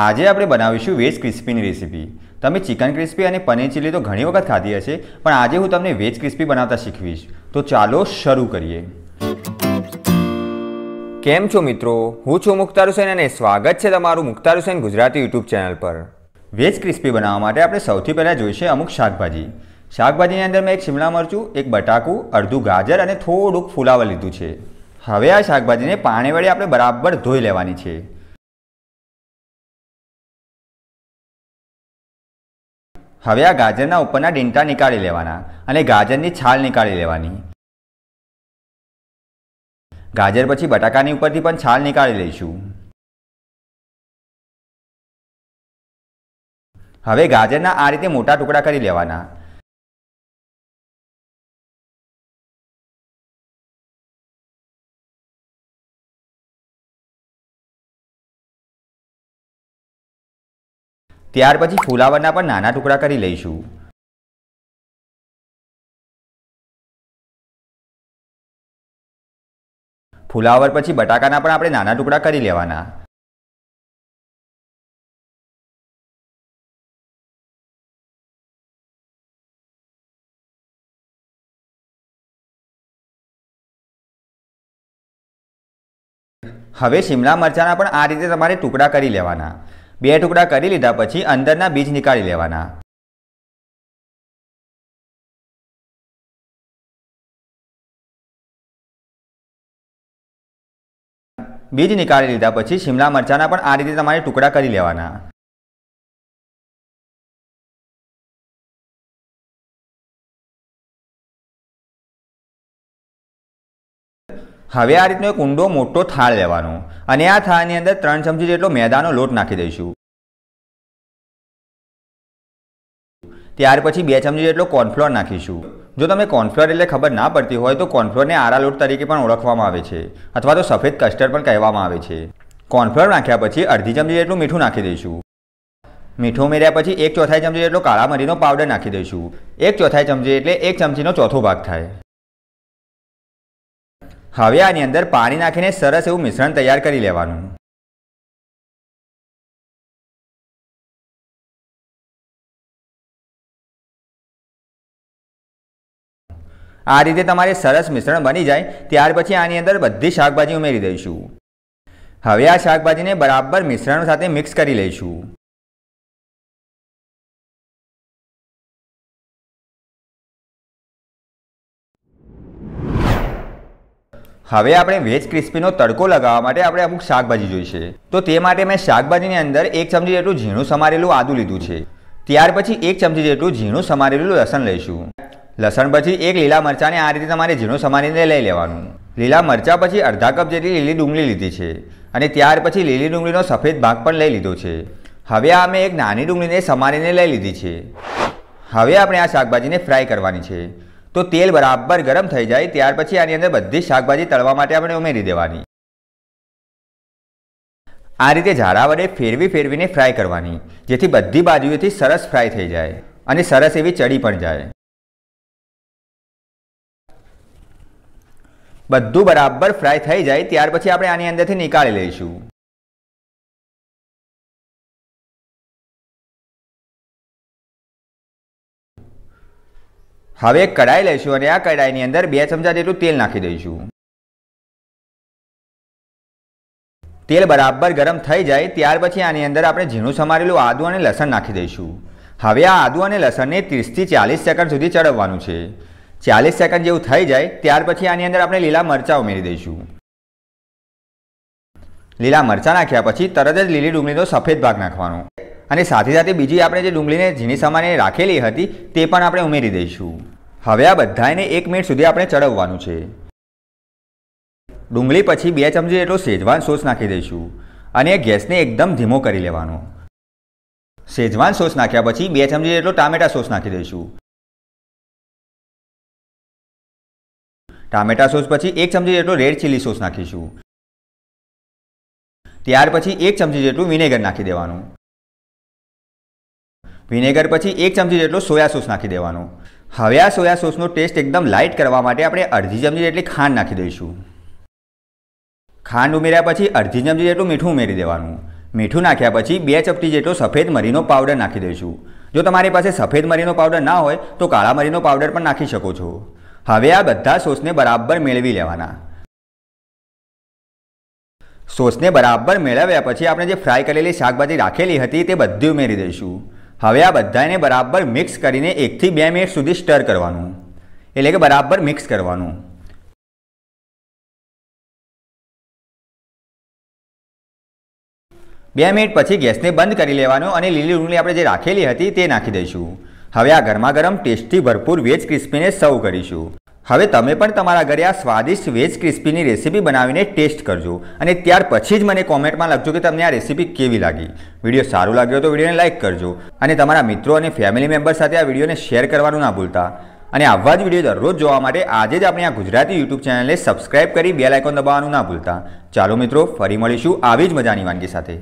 આજે આપણે બનાવીશું વેજ ક્રિસ્પીની રેસીપી તમે ચિકન ક્રિસ્પી અને પનીર ચીલી તો ઘણી વખત ખાધી હશે પણ આજે હું તમને વેજ ક્રિસ્પી બનાવતા શીખવીશ તો ચાલો શરૂ કરીએ કેમ છો મિત્રો હું છું મુખ્તાર હુસેન અને સ્વાગત છે તમારું મુખ્તાર હુસેન ગુજરાતી યુટ્યુબ ચેનલ પર વેજ ક્રિસ્પી બનાવવા માટે આપણે સૌથી પહેલાં જોઈશે અમુક શાકભાજી શાકભાજીની અંદર મેં એક શિમલા મરચું એક બટાકું અડધું ગાજર અને થોડુંક ફુલાવા લીધું છે હવે આ શાકભાજીને પાણી વળી આપણે બરાબર ધોઈ લેવાની છે હવે આ ગાજરના ઉપરના ડેન્ટા નીકાળી લેવાના અને ગાજરની છાલ નીકાળી લેવાની ગાજર પછી બટાકાની ઉપરથી પણ છાલ નીકાળી લઈશું હવે ગાજરના આ રીતે મોટા ટુકડા કરી લેવાના ત્યાર પછી ફુલાવરના પણ નાના ટુકડા કરી લઈશું ફુલાવર પછી બટાકાના પણ આપણે નાના ટુકડા કરી લેવાના હવે શિમલા મરચાના પણ આ રીતે તમારે ટુકડા કરી લેવાના બે ટુકડા કરી લીધા પછી અંદરના બીજ નીકાળી લેવાના બીજ નીકાળી લીધા પછી શિમલા મરચાંના પણ આ રીતે તમારે ટુકડા કરી લેવાના હવે આ રીતનો એક ઊંડો મોટો થાળ લેવાનો અને આ થાળની અંદર ત્રણ ચમચી જેટલો મેદાનો લોટ નાખી દઈશું ત્યાર પછી બે ચમચી જેટલો કોર્નફ્લોર નાખીશું જો તમે કોર્નફ્લોર એટલે ખબર ના પડતી હોય તો કોર્નફ્લોરને આરા લોટ તરીકે પણ ઓળખવામાં આવે છે અથવા તો સફેદ કસ્ટર્ડ પણ કહેવામાં આવે છે કોર્નફ્લોર નાખ્યા પછી અડધી ચમચી જેટલું મીઠું નાખી દઈશું મીઠું ઉમેર્યા પછી એક ચોથાઈ ચમચી જેટલો કાળા મરીનો પાવડર નાખી દઈશું એક ચોથાઈ ચમચી એટલે એક ચમચીનો ચોથો ભાગ થાય હવે આની અંદર પાણી નાખીને સરસ એવું મિશ્રણ તૈયાર કરી લેવાનું આ રીતે તમારે સરસ મિશ્રણ બની જાય ત્યાર પછી આની અંદર બધી શાકભાજી ઉમેરી દઈશું હવે આ શાકભાજીને બરાબર મિશ્રણ સાથે મિક્સ કરી લઈશું હવે આપણે વેજ ક્રિસ્પીનો તડકો લગાવવા માટે આપણે અમુક શાકભાજી જોઈશે તો તે માટે મેં શાકભાજીની અંદર એક ચમચી જેટલું ઝીણું સમારેલું આદું લીધું છે ત્યાર પછી એક ચમચી જેટલું ઝીણું સમારેલું લસણ લઈશું લસણ પછી એક લીલા મરચાંને આ રીતે તમારે ઝીણું સમારીને લઈ લેવાનું લીલા મરચાં પછી અડધા કપ જેટલી લીલી ડુંગળી લીધી છે અને ત્યાર પછી લીલી ડુંગળીનો સફેદ ભાગ પણ લઈ લીધો છે હવે આ મેં એક નાની ડુંગળીને સમારીને લઈ લીધી છે હવે આપણે આ શાકભાજીને ફ્રાય કરવાની છે તો તેલ બરાબર ગરમ થઈ જાય ત્યાર પછી આની અંદર બધી શાકભાજી તળવા માટે આપણે ઉમેરી દેવાની આ રીતે ઝાડા વડે ફેરવી ફેરવીને ફ્રાય કરવાની જેથી બધી બાજુએથી સરસ ફ્રાય થઈ જાય અને સરસ એવી ચડી પણ જાય બધું બરાબર ફ્રાય થઈ જાય ત્યાર પછી આપણે આની અંદરથી નીકાળી લઈશું હવે કડાઈ લઈશું અને આ કડાઈની અંદર બે ચમચા જેટલું તેલ નાખી દઈશું તેલ બરાબર ગરમ થઈ જાય ત્યાર પછી આની અંદર આપણે ઝીણું સમારેલું આદુ અને લસણ નાખી દઈશું હવે આ આદુ અને લસણને ત્રીસથી ચાલીસ સેકન્ડ સુધી ચડવવાનું છે ચાલીસ સેકન્ડ જેવું થઈ જાય ત્યાર પછી આની અંદર આપણે લીલા મરચાં ઉમેરી દઈશું લીલા મરચાં નાખ્યા પછી તરત જ લીલી ડુંગળીનો સફેદ ભાગ નાખવાનો અને સાથે સાથે બીજી આપણે જે ડુંગળીને ઝીણી સમાને રાખેલી હતી તે પણ આપણે ઉમેરી દઈશું હવે આ બધાને એક મિનિટ સુધી આપણે ચડવવાનું છે ડુંગળી પછી બે ચમચી જેટલો શેજવાન સોસ નાખી દઈશું અને ગેસને એકદમ ધીમો કરી લેવાનો શેજવાન સોસ નાખ્યા પછી બે ચમચી જેટલો ટામેટા સોસ નાખી દઈશું ટામેટા સોસ પછી એક ચમચી જેટલો રેડ ચીલી સોસ નાખીશું ત્યાર પછી એક ચમચી જેટલું વિનેગર નાખી દેવાનું વિનેગર પછી એક ચમચી જેટલો સોયા સોસ નાખી દેવાનો હવે આ સોયા સોસનો ટેસ્ટ એકદમ લાઇટ કરવા માટે આપણે અડધી ચમચી જેટલી ખાંડ નાખી દઈશું ખાંડ ઉમેર્યા પછી અડધી ચમચી જેટલું મીઠું ઉમેરી દેવાનું મીઠું નાખ્યા પછી બે ચપટી જેટલો સફેદ મરીનો પાવડર નાખી દઈશું જો તમારી પાસે સફેદ મરીનો પાવડર ના હોય તો કાળા મરીનો પાવડર પણ નાખી શકો છો હવે આ બધા સોસને બરાબર મેળવી લેવાના સોસને બરાબર મેળવ્યા પછી આપણે જે ફ્રાય કરેલી શાકભાજી રાખેલી હતી તે બધી ઉમેરી દઈશું હવે આ બધાને બરાબર મિક્સ કરીને એકથી બે મિનિટ સુધી સ્ટર કરવાનું એટલે કે બરાબર મિક્સ કરવાનું બે મિનિટ પછી ગેસને બંધ કરી લેવાનો અને લીલી ડુંગળી આપણે જે રાખેલી હતી તે નાખી દઈશું હવે આ ગરમા ગરમ ટેસ્ટી ભરપૂર વેજ ક્રિસ્પીને સર્વ કરીશું હવે તમે પણ તમારા ઘરે આ સ્વાદિષ્ટ વેજ ક્રિસ્પીની રેસીપી બનાવીને ટેસ્ટ કરજો અને ત્યાર પછી જ મને કોમેન્ટમાં લખજો કે તમને આ રેસીપી કેવી લાગી વિડીયો સારું લાગ્યો તો વિડીયોને લાઇક કરજો અને તમારા મિત્રો અને ફેમિલી મેમ્બર સાથે આ વિડીયોને શેર કરવાનું ના ભૂલતા અને આવા જ વિડીયો દરરોજ જોવા માટે આજે જ આપણે આ ગુજરાતી યુટ્યુબ ચેનલને સબસ્ક્રાઇબ કરી બેલ આઇકોન દબાવવાનું ના ભૂલતા ચાલો મિત્રો ફરી મળીશું આવી જ મજાની વાનગી સાથે